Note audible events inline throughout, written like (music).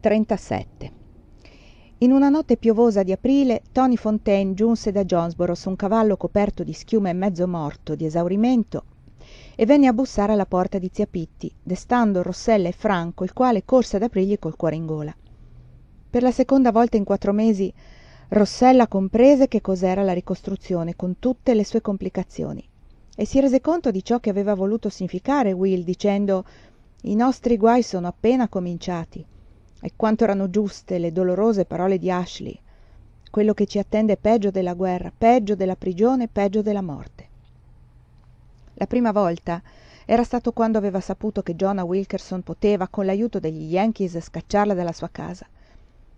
37. In una notte piovosa di aprile, Tony Fontaine giunse da Jonesboro su un cavallo coperto di schiuma e mezzo morto di esaurimento e venne a bussare alla porta di zia Pitti, destando Rossella e Franco, il quale corse ad aprirgli col cuore in gola. Per la seconda volta in quattro mesi Rossella comprese che cos'era la ricostruzione con tutte le sue complicazioni e si rese conto di ciò che aveva voluto significare Will dicendo i nostri guai sono appena cominciati e quanto erano giuste le dolorose parole di ashley quello che ci attende è peggio della guerra peggio della prigione peggio della morte la prima volta era stato quando aveva saputo che jonah wilkerson poteva con l'aiuto degli yankees scacciarla dalla sua casa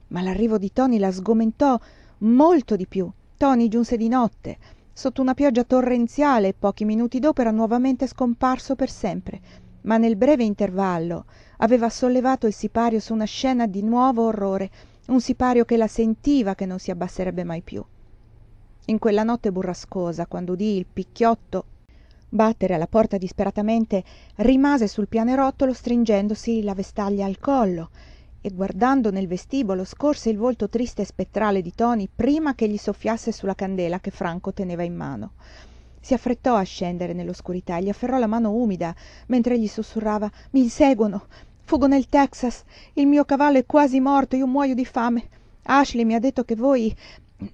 ma l'arrivo di tony la sgomentò molto di più tony giunse di notte sotto una pioggia torrenziale e pochi minuti dopo era nuovamente scomparso per sempre ma nel breve intervallo aveva sollevato il sipario su una scena di nuovo orrore un sipario che la sentiva che non si abbasserebbe mai più. in quella notte burrascosa quando udì il picchiotto battere alla porta disperatamente rimase sul pianerottolo stringendosi la vestaglia al collo e guardando nel vestibolo scorse il volto triste e spettrale di toni prima che gli soffiasse sulla candela che franco teneva in mano si affrettò a scendere nell'oscurità e gli afferrò la mano umida mentre egli sussurrava i inseguono Fugo nel texas il mio cavallo è quasi morto io muojo di fame ashley mi ha detto che voi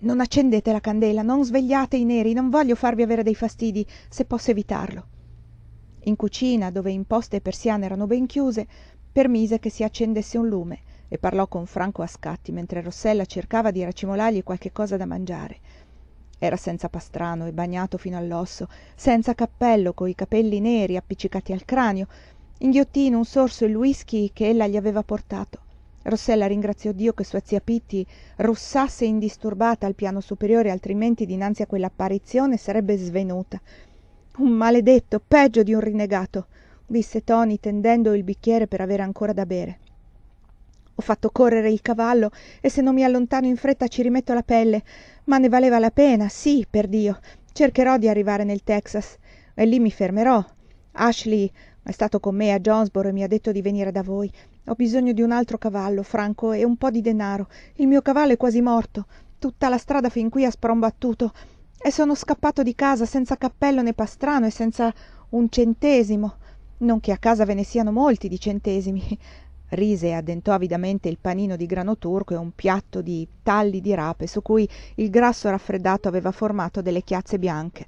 non accendete la candela non svegliate i neri non voglio farvi avere dei fastidi se posso evitarlo in cucina dove imposte e persiane erano ben chiuse permise che si accendesse un lume e parlò con franco a scatti mentre rossella cercava di racimolargli qualche cosa da mangiare era senza pastrano e bagnato fino all'osso senza cappello coi capelli neri appiccicati al cranio inghiottì in un sorso il whisky che ella gli aveva portato rossella ringraziò dio che sua zia pitti russasse indisturbata al piano superiore altrimenti dinanzi a quell'apparizione sarebbe svenuta un maledetto peggio di un rinnegato disse toni tendendo il bicchiere per avere ancora da bere ho fatto correre il cavallo e se non mi allontano in fretta ci rimetto la pelle ma ne valeva la pena sì perdio cercherò di arrivare nel texas e lì mi fermerò ashley è stato con me a jonesboro e mi ha detto di venire da voi ho bisogno di un altro cavallo franco e un po di denaro il mio cavallo è quasi morto tutta la strada fin qui ha sprombattuto e sono scappato di casa senza cappello né pastrano e senza un centesimo non che a casa ve ne siano molti di centesimi rise e addentò avidamente il panino di grano turco e un piatto di talli di rape su cui il grasso raffreddato aveva formato delle chiazze bianche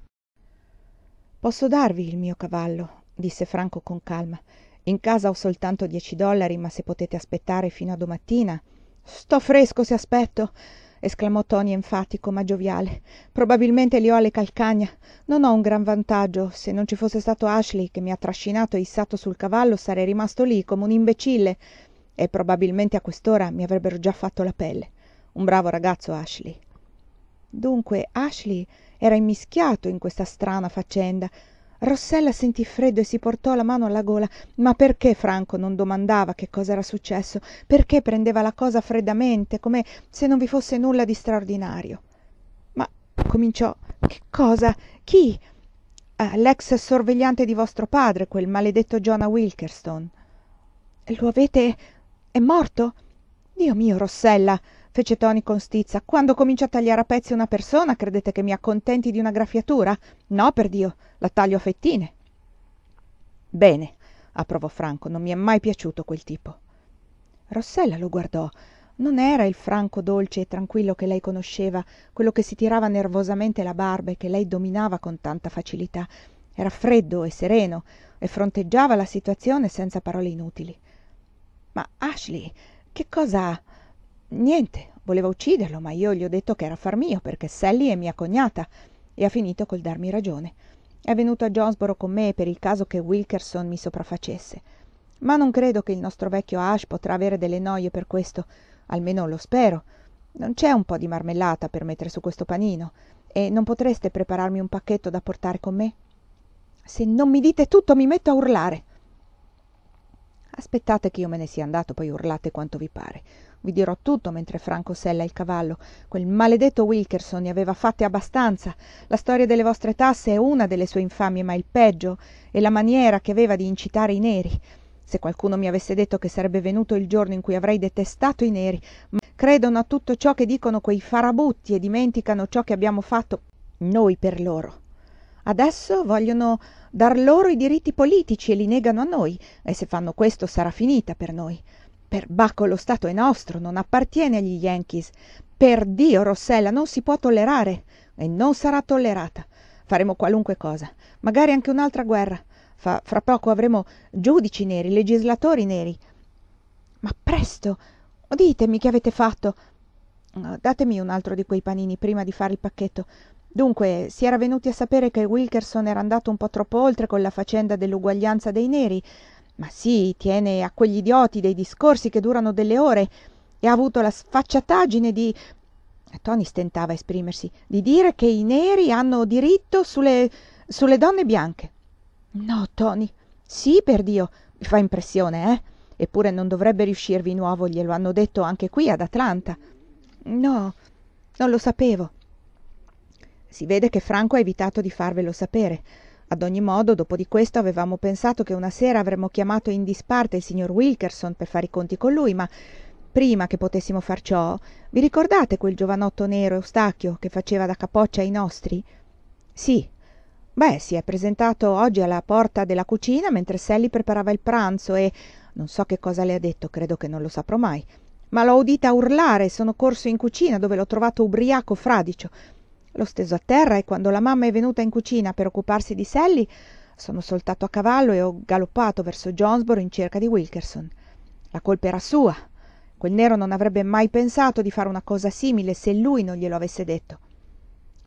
posso darvi il mio cavallo disse franco con calma in casa ho soltanto dieci dollari ma se potete aspettare fino a domattina sto fresco se aspetto esclamò Tony enfatico ma gioviale probabilmente li ho alle calcagna non ho un gran vantaggio se non ci fosse stato ashley che mi ha trascinato e issato sul cavallo sarei rimasto lì come un imbecille e probabilmente a quest'ora mi avrebbero già fatto la pelle un bravo ragazzo ashley dunque ashley era immischiato in questa strana faccenda rossella sentì freddo e si portò la mano alla gola ma perché franco non domandava che cosa era successo perché prendeva la cosa freddamente come se non vi fosse nulla di straordinario ma cominciò che cosa chi ah, l'ex sorvegliante di vostro padre quel maledetto jonah wilkerson lo avete è morto dio mio rossella fece Tony con stizza quando comincio a tagliare a pezzi una persona credete che mi accontenti di una graffiatura no perdio la taglio a fettine bene approvò franco non mi è mai piaciuto quel tipo rossella lo guardò non era il franco dolce e tranquillo che lei conosceva quello che si tirava nervosamente la barba e che lei dominava con tanta facilità era freddo e sereno e fronteggiava la situazione senza parole inutili ma ashley che cosa niente voleva ucciderlo ma io gli ho detto che era affar mio perché sally è mia cognata e ha finito col darmi ragione è venuto a jonesboro con me per il caso che wilkerson mi sopraffacesse ma non credo che il nostro vecchio ash potrà avere delle noie per questo almeno lo spero non c'è un po di marmellata per mettere su questo panino e non potreste prepararmi un pacchetto da portare con me se non mi dite tutto mi metto a urlare aspettate che io me ne sia andato poi urlate quanto vi pare vi dirò tutto mentre franco sella il cavallo quel maledetto wilkerson ne aveva fatte abbastanza la storia delle vostre tasse è una delle sue infamie ma il peggio è la maniera che aveva di incitare i neri se qualcuno mi avesse detto che sarebbe venuto il giorno in cui avrei detestato i neri credono a tutto ciò che dicono quei farabutti e dimenticano ciò che abbiamo fatto noi per loro adesso vogliono dar loro i diritti politici e li negano a noi e se fanno questo sarà finita per noi perbacco lo Stato è nostro, non appartiene agli Yankees. Per Dio, Rossella, non si può tollerare e non sarà tollerata. Faremo qualunque cosa, magari anche un'altra guerra. Fa, fra poco avremo giudici neri, legislatori neri. Ma presto, ditemi che avete fatto. Datemi un altro di quei panini prima di fare il pacchetto. Dunque, si era venuti a sapere che Wilkerson era andato un po' troppo oltre con la faccenda dell'uguaglianza dei neri ma sì tiene a quegli idioti dei discorsi che durano delle ore e ha avuto la sfacciataggine di Tony stentava a esprimersi di dire che i neri hanno diritto sulle sulle donne bianche no Tony sì perdio mi fa impressione eh eppure non dovrebbe riuscirvi nuovo glielo hanno detto anche qui ad Atlanta no non lo sapevo si vede che Franco ha evitato di farvelo sapere ad ogni modo dopo di questo avevamo pensato che una sera avremmo chiamato in disparte il signor wilkerson per fare i conti con lui ma prima che potessimo far ciò vi ricordate quel giovanotto nero eustachio che faceva da capoccia ai nostri sì beh si è presentato oggi alla porta della cucina mentre sally preparava il pranzo e non so che cosa le ha detto credo che non lo saprò mai ma l'ho udita urlare e sono corso in cucina dove l'ho trovato ubriaco fradicio L'ho steso a terra e quando la mamma è venuta in cucina per occuparsi di Sally, sono soltato a cavallo e ho galoppato verso Jonesboro in cerca di Wilkerson. La colpa era sua. Quel nero non avrebbe mai pensato di fare una cosa simile se lui non glielo avesse detto.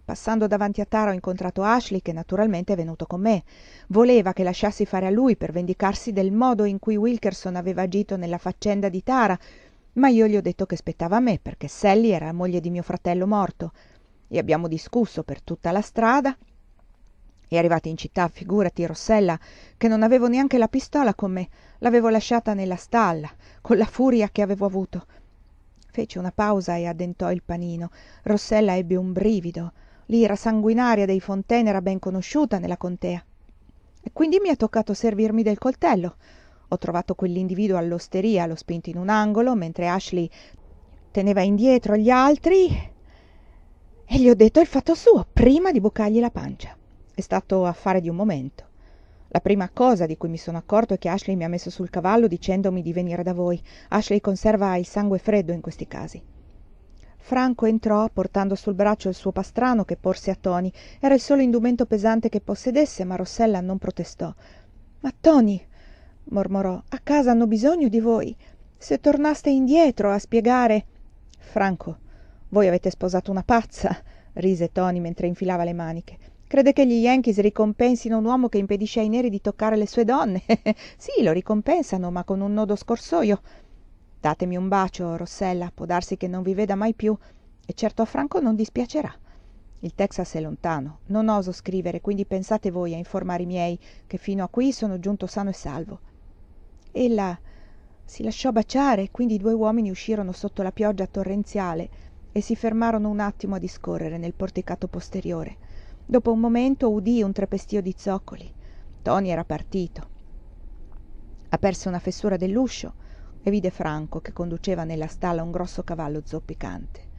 Passando davanti a Tara ho incontrato Ashley che naturalmente è venuto con me. Voleva che lasciassi fare a lui per vendicarsi del modo in cui Wilkerson aveva agito nella faccenda di Tara, ma io gli ho detto che spettava a me perché Sally era moglie di mio fratello morto e abbiamo discusso per tutta la strada e arrivati in città figurati rossella che non avevo neanche la pistola con me l'avevo lasciata nella stalla con la furia che avevo avuto fece una pausa e addentò il panino rossella ebbe un brivido l'ira sanguinaria dei Fontaine era ben conosciuta nella contea e quindi mi è toccato servirmi del coltello ho trovato quell'individuo all'osteria l'ho spinto in un angolo mentre Ashley teneva indietro gli altri e gli ho detto il fatto suo prima di bucargli la pancia è stato affare di un momento la prima cosa di cui mi sono accorto è che ashley mi ha messo sul cavallo dicendomi di venire da voi ashley conserva il sangue freddo in questi casi franco entrò portando sul braccio il suo pastrano che porse a Tony. era il solo indumento pesante che possedesse ma rossella non protestò ma Tony, mormorò a casa hanno bisogno di voi se tornaste indietro a spiegare franco voi avete sposato una pazza rise tony mentre infilava le maniche crede che gli yankees ricompensino un uomo che impedisce ai neri di toccare le sue donne (laughs) sì lo ricompensano ma con un nodo scorsoio datemi un bacio rossella può darsi che non vi veda mai più, e certo a franco non dispiacerà il texas è lontano non oso scrivere quindi pensate voi a informare i miei che fino a qui sono giunto sano e salvo ella si lasciò baciare quindi i due uomini uscirono sotto la pioggia torrenziale e si fermarono un attimo a discorrere nel porticato posteriore. Dopo un momento udì un trepestio di zoccoli. Tony era partito. Aperse una fessura dell'uscio e vide Franco che conduceva nella stalla un grosso cavallo zoppicante.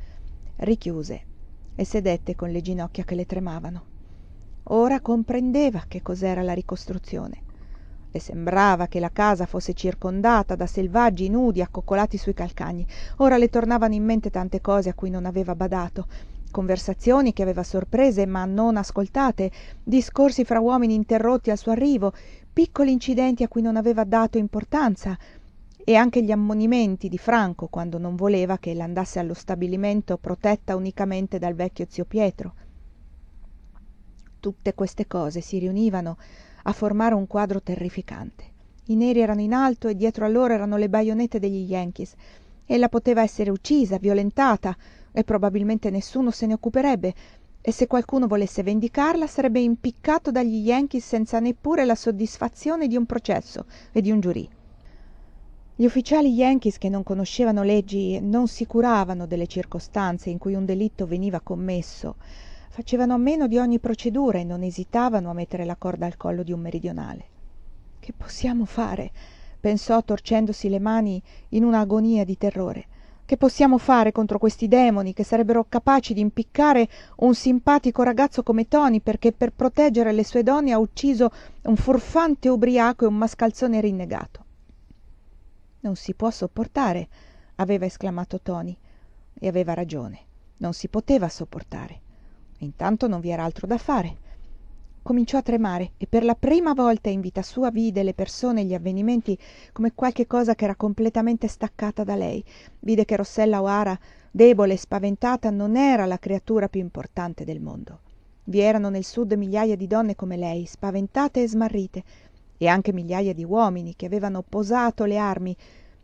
Richiuse e sedette con le ginocchia che le tremavano. Ora comprendeva che cos'era la ricostruzione le sembrava che la casa fosse circondata da selvaggi nudi accoccolati sui calcagni ora le tornavano in mente tante cose a cui non aveva badato conversazioni che aveva sorprese ma non ascoltate discorsi fra uomini interrotti al suo arrivo piccoli incidenti a cui non aveva dato importanza e anche gli ammonimenti di Franco quando non voleva che ella andasse allo stabilimento protetta unicamente dal vecchio zio Pietro. Tutte queste cose si riunivano a formare un quadro terrificante i neri erano in alto e dietro a loro erano le baionette degli yankees ella poteva essere uccisa violentata e probabilmente nessuno se ne occuperebbe e se qualcuno volesse vendicarla sarebbe impiccato dagli yankees senza neppure la soddisfazione di un processo e di un giurì gli ufficiali yankees che non conoscevano leggi non si curavano delle circostanze in cui un delitto veniva commesso facevano a meno di ogni procedura e non esitavano a mettere la corda al collo di un meridionale che possiamo fare pensò torcendosi le mani in un'agonia di terrore che possiamo fare contro questi demoni che sarebbero capaci di impiccare un simpatico ragazzo come tony perché per proteggere le sue donne ha ucciso un furfante ubriaco e un mascalzone rinnegato non si può sopportare aveva esclamato tony e aveva ragione non si poteva sopportare intanto non vi era altro da fare cominciò a tremare e per la prima volta in vita sua vide le persone e gli avvenimenti come qualche cosa che era completamente staccata da lei vide che rossella o'hara debole e spaventata non era la creatura più importante del mondo vi erano nel sud migliaia di donne come lei spaventate e smarrite e anche migliaia di uomini che avevano posato le armi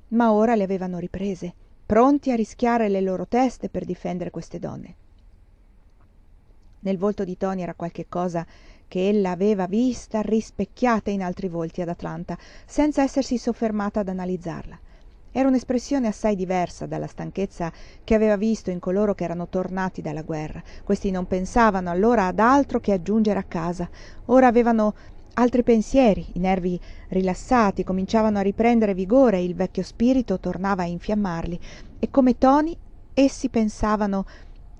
ma ora le avevano riprese pronti a rischiare le loro teste per difendere queste donne nel volto di toni era qualche cosa che ella aveva vista rispecchiata in altri volti ad atlanta senza essersi soffermata ad analizzarla era un'espressione assai diversa dalla stanchezza che aveva visto in coloro che erano tornati dalla guerra questi non pensavano allora ad altro che a giungere a casa ora avevano altri pensieri i nervi rilassati cominciavano a riprendere vigore e il vecchio spirito tornava a infiammarli e come toni essi pensavano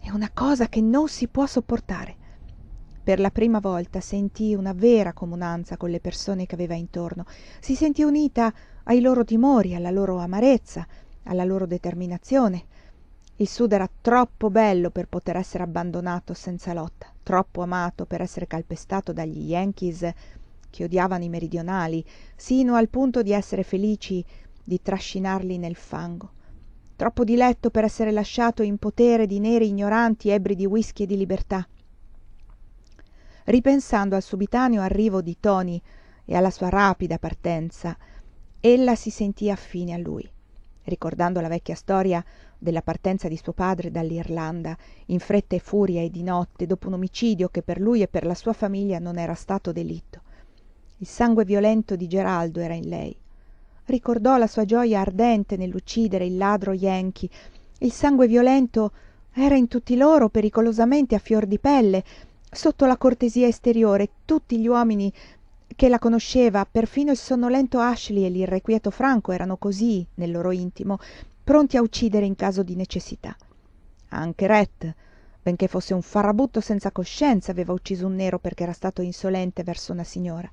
è una cosa che non si può sopportare per la prima volta sentì una vera comunanza con le persone che aveva intorno si sentì unita ai loro timori alla loro amarezza alla loro determinazione il sud era troppo bello per poter essere abbandonato senza lotta troppo amato per essere calpestato dagli yankees che odiavano i meridionali sino al punto di essere felici di trascinarli nel fango troppo diletto per essere lasciato in potere di neri ignoranti ebri di whisky e di libertà ripensando al subitaneo arrivo di tony e alla sua rapida partenza ella si sentì affine a lui ricordando la vecchia storia della partenza di suo padre dall'Irlanda, in fretta e furia e di notte, dopo un omicidio che per lui e per la sua famiglia non era stato delitto. Il sangue violento di Geraldo era in lei ricordò la sua gioia ardente nell'uccidere il ladro yankee il sangue violento era in tutti loro pericolosamente a fior di pelle sotto la cortesia esteriore tutti gli uomini che la conosceva perfino il sonnolento ashley e l'irrequieto franco erano così nel loro intimo pronti a uccidere in caso di necessità anche Rhett, benché fosse un farabutto senza coscienza aveva ucciso un nero perché era stato insolente verso una signora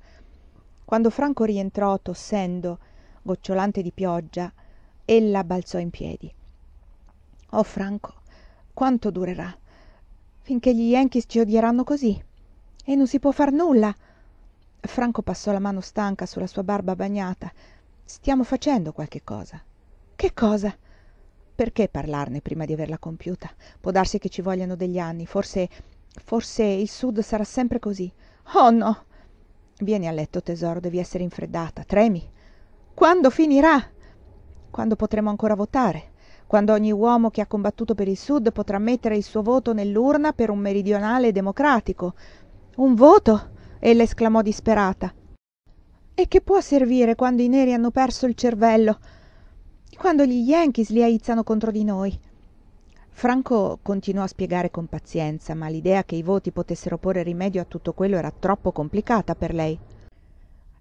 quando franco rientrò tossendo gocciolante di pioggia ella balzò in piedi oh franco quanto durerà finché gli yankees ci odieranno così e non si può far nulla franco passò la mano stanca sulla sua barba bagnata stiamo facendo qualche cosa che cosa perché parlarne prima di averla compiuta può darsi che ci vogliano degli anni forse forse il sud sarà sempre così oh no vieni a letto tesoro devi essere infreddata tremi quando finirà? Quando potremo ancora votare? Quando ogni uomo che ha combattuto per il Sud potrà mettere il suo voto nell'urna per un meridionale democratico? Un voto? Ella esclamò disperata. E che può servire quando i neri hanno perso il cervello? Quando gli Yankees li aizzano contro di noi? Franco continuò a spiegare con pazienza, ma l'idea che i voti potessero porre rimedio a tutto quello era troppo complicata per lei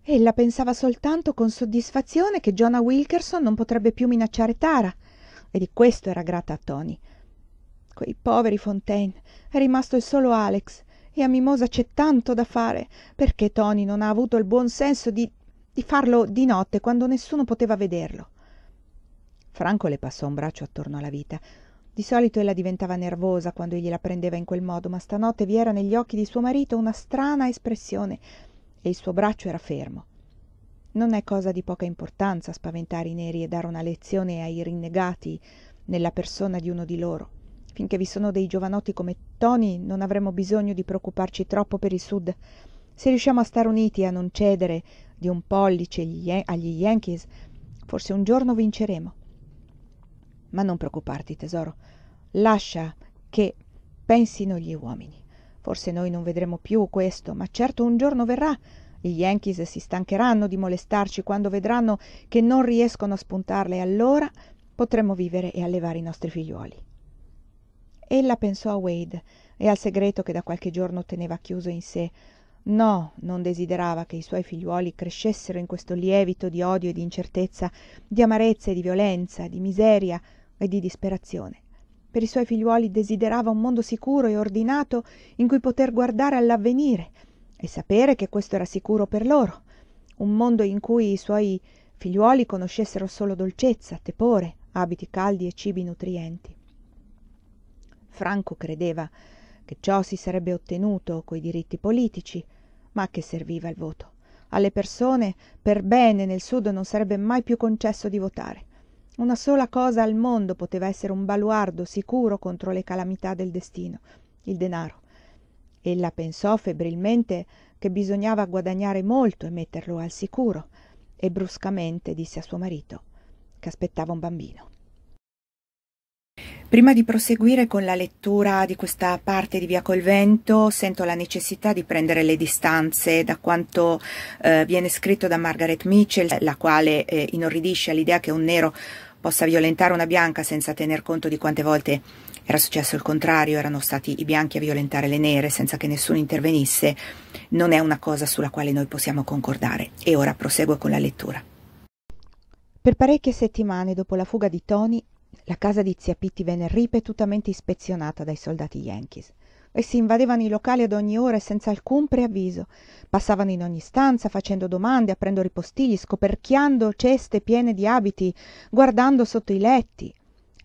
ella pensava soltanto con soddisfazione che jonah wilkerson non potrebbe più minacciare tara e di questo era grata a toni quei poveri fontaine è rimasto il solo alex e a mimosa c'è tanto da fare perché toni non ha avuto il buon senso di di farlo di notte quando nessuno poteva vederlo franco le passò un braccio attorno alla vita di solito ella diventava nervosa quando egli la prendeva in quel modo ma stanotte vi era negli occhi di suo marito una strana espressione e il suo braccio era fermo non è cosa di poca importanza spaventare i neri e dare una lezione ai rinnegati nella persona di uno di loro finché vi sono dei giovanotti come Tony, non avremo bisogno di preoccuparci troppo per il sud se riusciamo a stare uniti e a non cedere di un pollice agli yankees forse un giorno vinceremo ma non preoccuparti tesoro lascia che pensino gli uomini forse noi non vedremo più questo ma certo un giorno verrà gli yankees si stancheranno di molestarci quando vedranno che non riescono a spuntarla e allora potremo vivere e allevare i nostri figliuoli ella pensò a wade e al segreto che da qualche giorno teneva chiuso in sé no non desiderava che i suoi figliuoli crescessero in questo lievito di odio e di incertezza di amarezza e di violenza di miseria e di disperazione per i suoi figliuoli desiderava un mondo sicuro e ordinato in cui poter guardare all'avvenire e sapere che questo era sicuro per loro un mondo in cui i suoi figliuoli conoscessero solo dolcezza tepore abiti caldi e cibi nutrienti franco credeva che ciò si sarebbe ottenuto coi diritti politici ma a che serviva il voto alle persone per bene nel sud non sarebbe mai più concesso di votare una sola cosa al mondo poteva essere un baluardo sicuro contro le calamità del destino il denaro ella pensò febbrilmente che bisognava guadagnare molto e metterlo al sicuro e bruscamente disse a suo marito che aspettava un bambino Prima di proseguire con la lettura di questa parte di Via col Vento, sento la necessità di prendere le distanze da quanto eh, viene scritto da Margaret Mitchell, la quale eh, inorridisce all'idea che un nero possa violentare una bianca senza tener conto di quante volte era successo il contrario, erano stati i bianchi a violentare le nere senza che nessuno intervenisse, non è una cosa sulla quale noi possiamo concordare. E ora proseguo con la lettura. Per parecchie settimane dopo la fuga di Tony, la casa di zia Pitti venne ripetutamente ispezionata dai soldati Yankees e si invadevano i locali ad ogni ora e alcun preavviso passavano in ogni stanza facendo domande aprendo ripostigli scoperchiando ceste piene di abiti guardando sotto i letti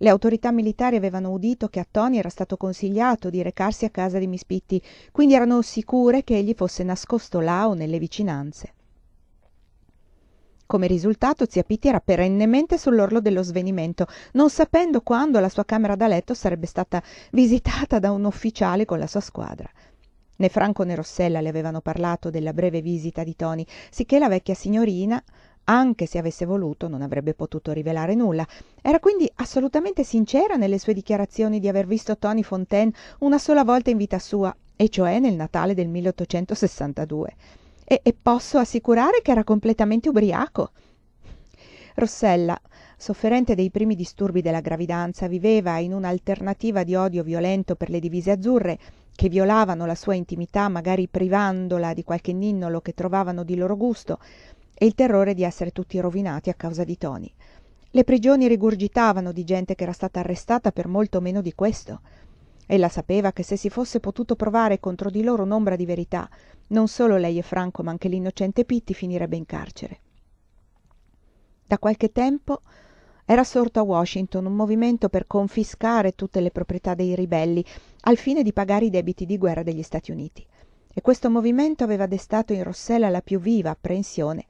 le autorità militari avevano udito che a Tony era stato consigliato di recarsi a casa di Mispitti, quindi erano sicure che egli fosse nascosto là o nelle vicinanze come risultato zia pitti era perennemente sull'orlo dello svenimento non sapendo quando la sua camera da letto sarebbe stata visitata da un ufficiale con la sua squadra né franco né rossella le avevano parlato della breve visita di toni sicché la vecchia signorina anche se avesse voluto non avrebbe potuto rivelare nulla. Era quindi assolutamente sincera nelle sue dichiarazioni di aver visto Tony Fontaine una sola volta in vita sua, e cioè nel Natale del 1862 e e posso assicurare che era completamente ubriaco rossella sofferente dei primi disturbi della gravidanza viveva in un'alternativa di odio violento per le divise azzurre che violavano la sua intimità magari privandola di qualche ninnolo che trovavano di loro gusto e il terrore di essere tutti rovinati a causa di Tony. Le prigioni rigurgitavano di gente che era stata arrestata per molto meno di questo ella sapeva che se si fosse potuto provare contro di loro un'ombra di verità non solo lei e franco ma anche l'innocente pitti finirebbe in carcere da qualche tempo era sorto a Washington un movimento per confiscare tutte le proprietà dei ribelli al fine di pagare i debiti di guerra degli Stati Uniti e questo movimento aveva destato in Rossella la più viva apprensione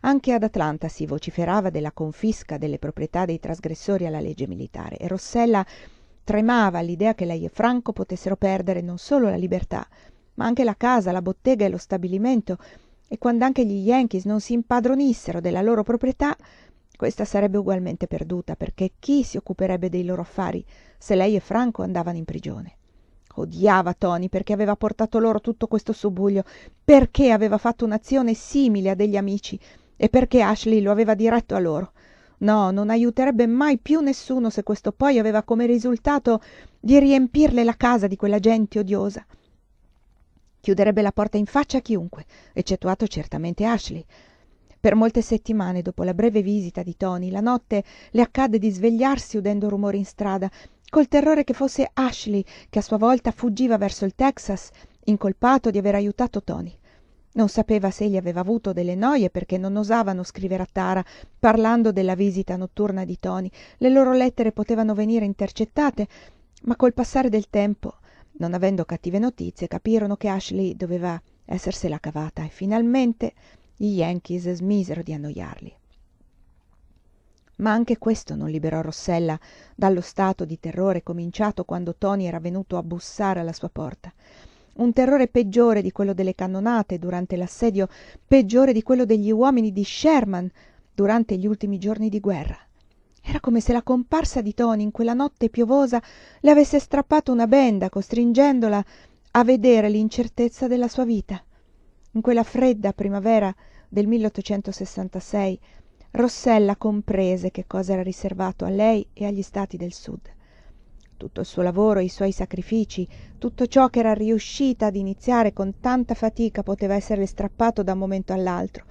anche ad Atlanta si vociferava della confisca delle proprietà dei trasgressori alla legge militare e Rossella tremava all'idea che lei e franco potessero perdere non solo la libertà ma anche la casa la bottega e lo stabilimento e quand'anche gli yankees non si impadronissero della loro proprietà questa sarebbe ugualmente perduta perché chi si occuperebbe dei loro affari se lei e franco andavano in prigione odiava tony perché aveva portato loro tutto questo subbuglio perché aveva fatto un'azione simile a degli amici e perché ashley lo aveva diretto a loro No, non aiuterebbe mai più nessuno se questo poi aveva come risultato di riempirle la casa di quella gente odiosa. Chiuderebbe la porta in faccia a chiunque, eccettuato certamente Ashley. Per molte settimane dopo la breve visita di Tony, la notte le accadde di svegliarsi udendo rumori in strada, col terrore che fosse Ashley che a sua volta fuggiva verso il Texas, incolpato di aver aiutato Tony non sapeva se egli aveva avuto delle noie perché non osavano scrivere a tara parlando della visita notturna di toni le loro lettere potevano venire intercettate ma col passare del tempo non avendo cattive notizie capirono che ashley doveva essersela cavata e finalmente gli yankees smisero di annoiarli ma anche questo non liberò rossella dallo stato di terrore cominciato quando toni era venuto a bussare alla sua porta un terrore peggiore di quello delle cannonate durante l'assedio peggiore di quello degli uomini di sherman durante gli ultimi giorni di guerra era come se la comparsa di Tony in quella notte piovosa le avesse strappato una benda costringendola a vedere l'incertezza della sua vita in quella fredda primavera del 1866 Rossella comprese che cosa era riservato a lei e agli stati del sud tutto il suo lavoro, i suoi sacrifici, tutto ciò che era riuscita ad iniziare con tanta fatica poteva esserle strappato da un momento all'altro.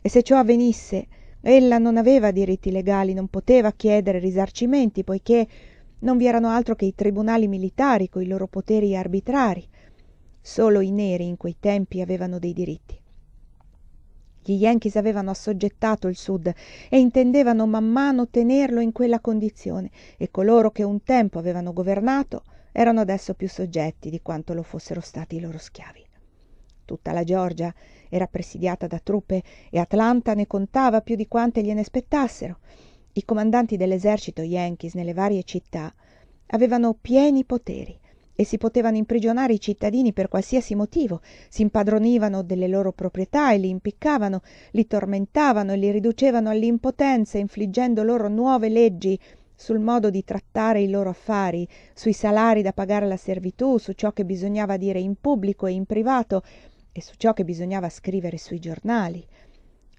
E se ciò avvenisse, ella non aveva diritti legali, non poteva chiedere risarcimenti, poiché non vi erano altro che i tribunali militari coi loro poteri arbitrari. Solo i neri in quei tempi avevano dei diritti. Gli Yankees avevano assoggettato il Sud e intendevano man mano tenerlo in quella condizione e coloro che un tempo avevano governato erano adesso più soggetti di quanto lo fossero stati i loro schiavi. Tutta la Georgia era presidiata da truppe e Atlanta ne contava più di quante gliene spettassero. I comandanti dell'esercito Yankees nelle varie città avevano pieni poteri e si potevano imprigionare i cittadini per qualsiasi motivo si impadronivano delle loro proprietà e li impiccavano li tormentavano e li riducevano all'impotenza infliggendo loro nuove leggi sul modo di trattare i loro affari sui salari da pagare alla servitù su ciò che bisognava dire in pubblico e in privato e su ciò che bisognava scrivere sui giornali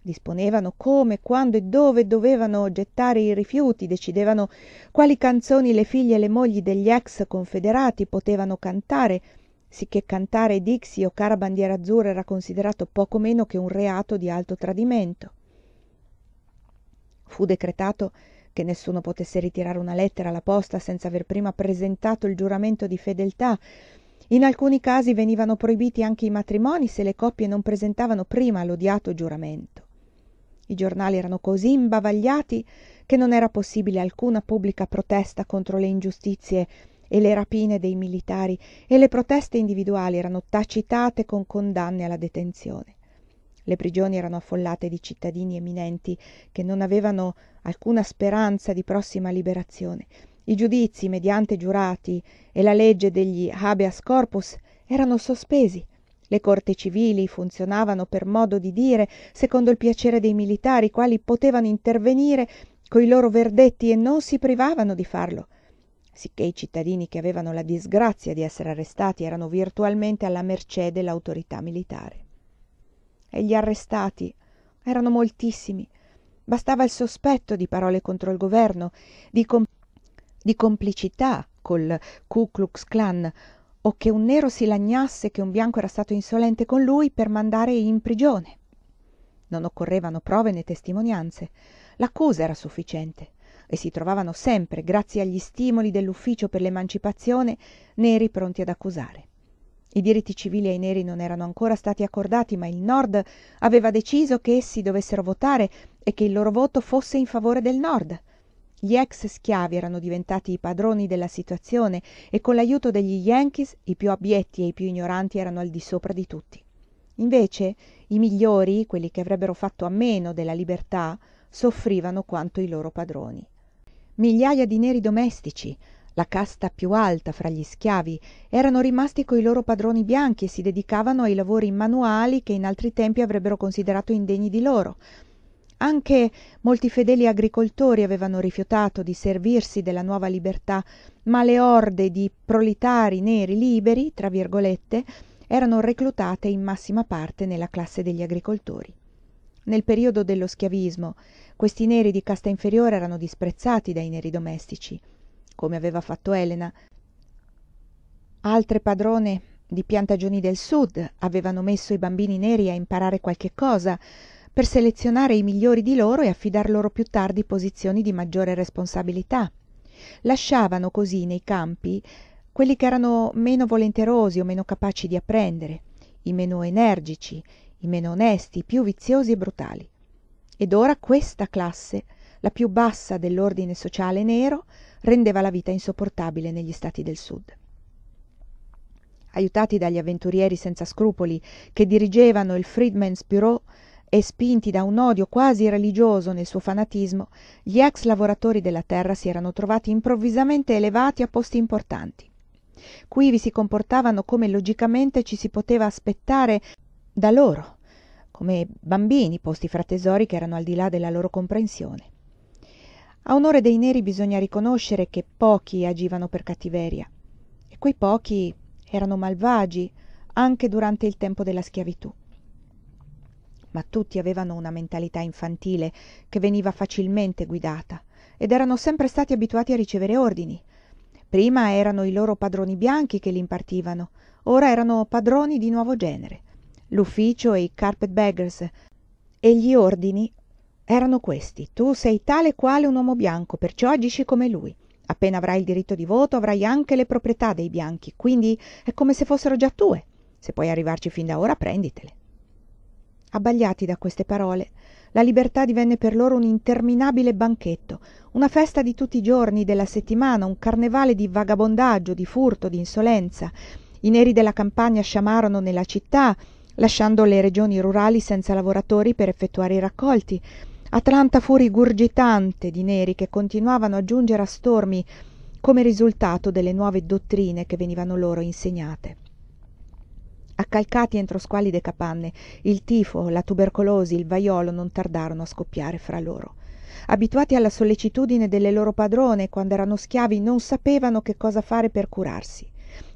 disponevano come, quando e dove dovevano gettare i rifiuti, decidevano quali canzoni le figlie e le mogli degli ex confederati potevano cantare, sicché cantare Dixie o Cara Bandiera Azzurra era considerato poco meno che un reato di alto tradimento. Fu decretato che nessuno potesse ritirare una lettera alla posta senza aver prima presentato il giuramento di fedeltà. In alcuni casi venivano proibiti anche i matrimoni se le coppie non presentavano prima l'odiato giuramento i giornali erano così imbavagliati che non era possibile alcuna pubblica protesta contro le ingiustizie e le rapine dei militari e le proteste individuali erano tacitate con condanne alla detenzione le prigioni erano affollate di cittadini eminenti che non avevano alcuna speranza di prossima liberazione i giudizi mediante giurati e la legge degli habeas corpus erano sospesi le corte civili funzionavano per modo di dire secondo il piacere dei militari i quali potevano intervenire coi loro verdetti e non si privavano di farlo sicché i cittadini che avevano la disgrazia di essere arrestati erano virtualmente alla mercé dell'autorità militare e gli arrestati erano moltissimi bastava il sospetto di parole contro il governo di, com- di complicità col ku klux klan o che un nero si lagnasse che un bianco era stato insolente con lui per mandare in prigione non occorrevano prove né testimonianze l'accusa era sufficiente e si trovavano sempre grazie agli stimoli dell'ufficio per l'emancipazione neri pronti ad accusare i diritti civili ai neri non erano ancora stati accordati ma il nord aveva deciso che essi dovessero votare e che il loro voto fosse in favore del nord gli ex schiavi erano diventati i padroni della situazione e con l'aiuto degli yankees i più abietti e i più ignoranti erano al di sopra di tutti invece i migliori quelli che avrebbero fatto a meno della libertà soffrivano quanto i loro padroni Migliaia di neri domestici la casta più alta fra gli schiavi erano rimasti coi loro padroni bianchi e si dedicavano ai lavori manuali che in altri tempi avrebbero considerato indegni di loro anche molti fedeli agricoltori avevano rifiutato di servirsi della nuova libertà ma le orde di proletari neri liberi tra virgolette erano reclutate in massima parte nella classe degli agricoltori nel periodo dello schiavismo questi neri di casta inferiore erano disprezzati dai neri domestici come aveva fatto Elena altre padrone di piantagioni del sud avevano messo i bambini neri a imparare qualche cosa per selezionare i migliori di loro e affidar loro più tardi posizioni di maggiore responsabilità. Lasciavano così nei campi quelli che erano meno volenterosi o meno capaci di apprendere, i meno energici, i meno onesti, i più viziosi e brutali. Ed ora questa classe, la più bassa dell'ordine sociale nero, rendeva la vita insopportabile negli stati del sud. Aiutati dagli avventurieri senza scrupoli che dirigevano il Freedmen's Bureau, e spinti da un odio quasi religioso nel suo fanatismo gli ex lavoratori della terra si erano trovati improvvisamente elevati a posti importanti qui vi si comportavano come logicamente ci si poteva aspettare da loro come bambini posti fra tesori che erano al di là della loro comprensione a onore dei neri bisogna riconoscere che pochi agivano per cattiveria e quei pochi erano malvagi anche durante il tempo della schiavitù ma tutti avevano una mentalità infantile che veniva facilmente guidata ed erano sempre stati abituati a ricevere ordini prima erano i loro padroni bianchi che li impartivano ora erano padroni di nuovo genere l'ufficio e i carpet-baggers e gli ordini erano questi tu sei tale quale un uomo bianco perciò agisci come lui appena avrai il diritto di voto avrai anche le proprietà dei bianchi quindi è come se fossero già tue se puoi arrivarci fin da ora prenditele abbagliati da queste parole la libertà divenne per loro un interminabile banchetto una festa di tutti i giorni della settimana un carnevale di vagabondaggio di furto di insolenza. i neri della campagna sciamarono nella città lasciando le regioni rurali senza lavoratori per effettuare i raccolti atlanta fu rigurgitante di neri che continuavano a giungere a stormi come risultato delle nuove dottrine che venivano loro insegnate accalcati entro squallide capanne il tifo la tubercolosi il vaiolo non tardarono a scoppiare fra loro abituati alla sollecitudine delle loro padrone quando erano schiavi non sapevano che cosa fare per curarsi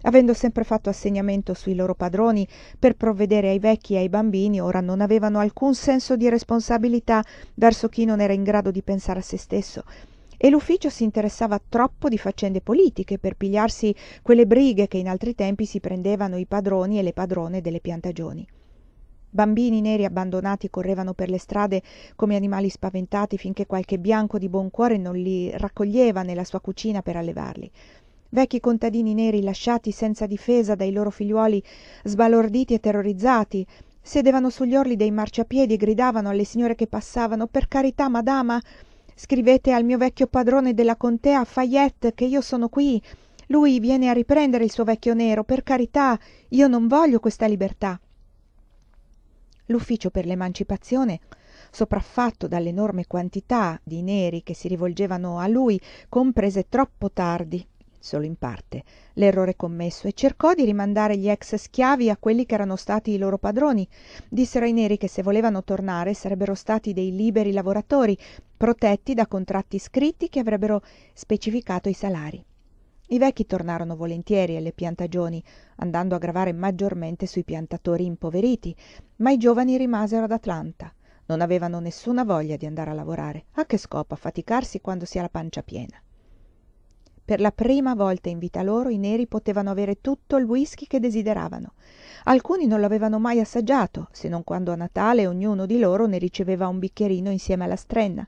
avendo sempre fatto assegnamento sui loro padroni per provvedere ai vecchi e ai bambini ora non avevano alcun senso di responsabilità verso chi non era in grado di pensare a se stesso e l'ufficio si interessava troppo di faccende politiche per pigliarsi quelle brighe che in altri tempi si prendevano i padroni e le padrone delle piantagioni bambini neri abbandonati correvano per le strade come animali spaventati finché qualche bianco di buon cuore non li raccoglieva nella sua cucina per allevarli vecchi contadini neri lasciati senza difesa dai loro figliuoli sbalorditi e terrorizzati sedevano sugli orli dei marciapiedi e gridavano alle signore che passavano per carità madama scrivete al mio vecchio padrone della contea fayette che io sono qui lui viene a riprendere il suo vecchio nero per carità io non voglio questa libertà l'ufficio per l'emancipazione sopraffatto dall'enorme quantità di neri che si rivolgevano a lui comprese troppo tardi solo in parte l'errore commesso e cercò di rimandare gli ex schiavi a quelli che erano stati i loro padroni dissero ai neri che se volevano tornare sarebbero stati dei liberi lavoratori protetti da contratti scritti che avrebbero specificato i salari. I vecchi tornarono volentieri alle piantagioni, andando a gravare maggiormente sui piantatori impoveriti, ma i giovani rimasero ad Atlanta. Non avevano nessuna voglia di andare a lavorare. A che scopo affaticarsi quando si ha la pancia piena? Per la prima volta in vita loro i neri potevano avere tutto il whisky che desideravano. Alcuni non l'avevano mai assaggiato, se non quando a Natale ognuno di loro ne riceveva un bicchierino insieme alla strenna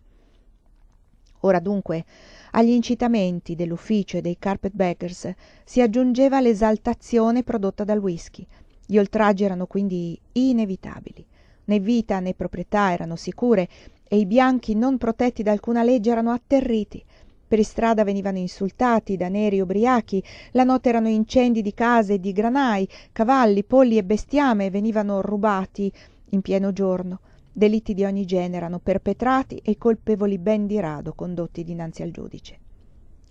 ora dunque agli incitamenti dell'ufficio e dei carpet-baggers si aggiungeva l'esaltazione prodotta dal whisky gli oltraggi erano quindi inevitabili né vita né proprietà erano sicure e i bianchi non protetti da alcuna legge erano atterriti per strada venivano insultati da neri ubriachi la notte erano incendi di case e di granai cavalli polli e bestiame venivano rubati in pieno giorno Delitti di ogni genere erano perpetrati e i colpevoli ben di rado condotti dinanzi al giudice.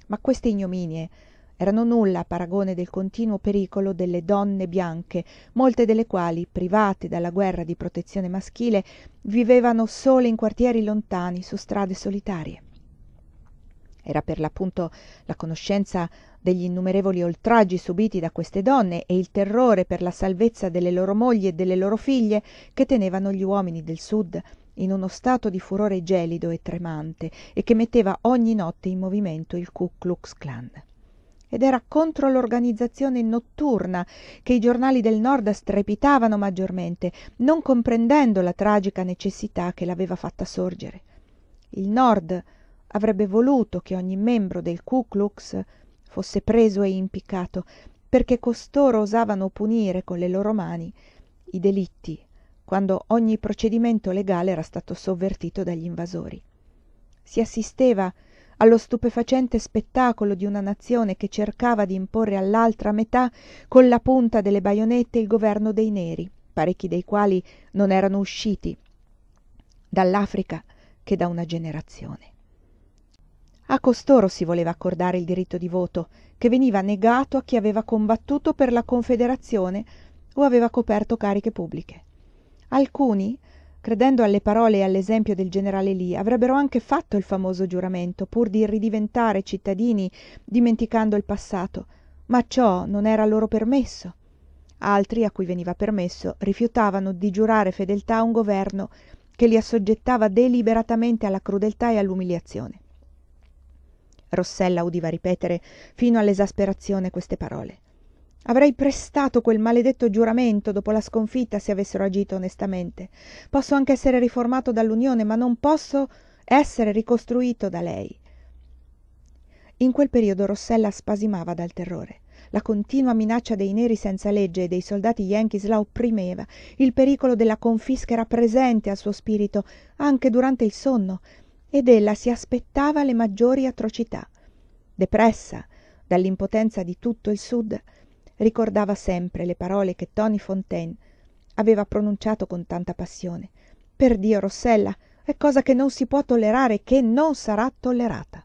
Ma queste ignominie erano nulla a paragone del continuo pericolo delle donne bianche, molte delle quali, private dalla guerra di protezione maschile, vivevano sole in quartieri lontani, su strade solitarie era per l'appunto la conoscenza degli innumerevoli oltraggi subiti da queste donne e il terrore per la salvezza delle loro mogli e delle loro figlie che tenevano gli uomini del sud in uno stato di furore gelido e tremante e che metteva ogni notte in movimento il ku klux klan ed era contro l'organizzazione notturna che i giornali del nord strepitavano maggiormente non comprendendo la tragica necessità che l'aveva fatta sorgere il nord avrebbe voluto che ogni membro del ku klux fosse preso e impiccato perché costoro osavano punire con le loro mani i delitti quando ogni procedimento legale era stato sovvertito dagli invasori si assisteva allo stupefacente spettacolo di una nazione che cercava di imporre all'altra metà con la punta delle baionette il governo dei neri, parecchi dei quali non erano usciti dall'Africa che da una generazione a costoro si voleva accordare il diritto di voto che veniva negato a chi aveva combattuto per la confederazione o aveva coperto cariche pubbliche alcuni credendo alle parole e all'esempio del generale Lee, avrebbero anche fatto il famoso giuramento pur di ridiventare cittadini dimenticando il passato ma ciò non era loro permesso altri a cui veniva permesso rifiutavano di giurare fedeltà a un governo che li assoggettava deliberatamente alla crudeltà e all'umiliazione rossella udiva ripetere fino all'esasperazione queste parole avrei prestato quel maledetto giuramento dopo la sconfitta se avessero agito onestamente posso anche essere riformato dall'unione ma non posso essere ricostruito da lei in quel periodo rossella spasimava dal terrore la continua minaccia dei neri senza legge e dei soldati yankees la opprimeva il pericolo della confisca era presente al suo spirito anche durante il sonno ed ella si aspettava le maggiori atrocità depressa dall'impotenza di tutto il sud ricordava sempre le parole che tony fontaine aveva pronunciato con tanta passione perdio rossella è cosa che non si può tollerare che non sarà tollerata